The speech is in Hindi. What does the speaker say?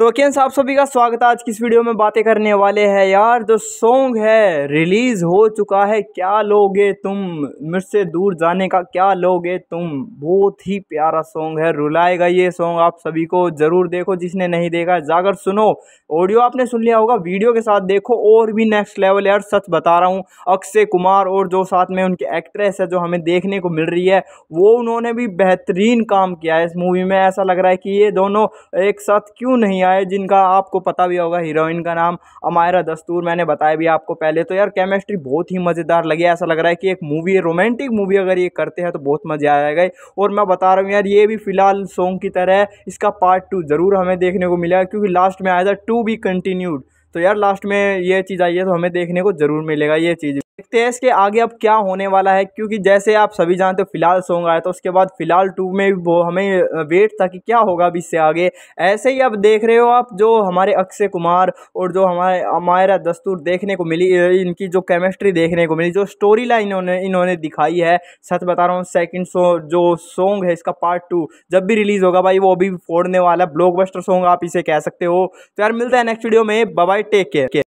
तो कैंस आप सभी का स्वागत आज की इस वीडियो में बातें करने वाले हैं यार जो सॉन्ग है रिलीज़ हो चुका है क्या लोगे तुम मुझसे दूर जाने का क्या लोगे तुम बहुत ही प्यारा सॉन्ग है रुलाएगा ये सॉन्ग आप सभी को ज़रूर देखो जिसने नहीं देखा जाकर सुनो ऑडियो आपने सुन लिया होगा वीडियो के साथ देखो और भी नेक्स्ट लेवल यार सच बता रहा हूँ अक्षय कुमार और जो साथ में उनके एक्ट्रेस है जो हमें देखने को मिल रही है वो उन्होंने भी बेहतरीन काम किया है इस मूवी में ऐसा लग रहा है कि ये दोनों एक साथ क्यों नहीं हीरोइना है जिनका आपको पता भी होगा हीरोइन का नाम अमायरा दस्तूर मैंने बताया भी आपको पहले तो यार केमिस्ट्री बहुत ही मज़ेदार लगी ऐसा लग रहा है कि एक मूवी है रोमांटिक मूवी अगर ये करते हैं तो बहुत मज़ा आएगा और मैं बता रहा हूँ यार ये भी फिलहाल सॉन्ग की तरह इसका पार्ट टू ज़रूर हमें देखने को मिला क्योंकि लास्ट में आया था टू बी कंटिन्यूड तो यार लास्ट में ये चीज़ आई है तो हमें देखने को ज़रूर मिलेगा ये चीज़ देखते हैं इसके आगे अब क्या होने वाला है क्योंकि जैसे आप सभी जानते हो फिलहाल सॉन्ग आया तो उसके बाद फिलहाल टू में वो हमें वेट था कि क्या होगा अभी इससे आगे ऐसे ही अब देख रहे हो आप जो हमारे अक्षय कुमार और जो हमारे मायरा दस्तूर देखने को मिली इनकी जो केमिस्ट्री देखने को मिली जो स्टोरी लाइन इन्होंने इन्होंने दिखाई है सच बता रहा हूँ सेकेंड सो, जो सॉन्ग है इसका पार्ट टू जब भी रिलीज़ होगा भाई वो अभी फोड़ने वाला बस्टर सॉन्ग आप इसे कह सकते हो तो यार मिलता है नेक्स्ट वीडियो में बबाई take care.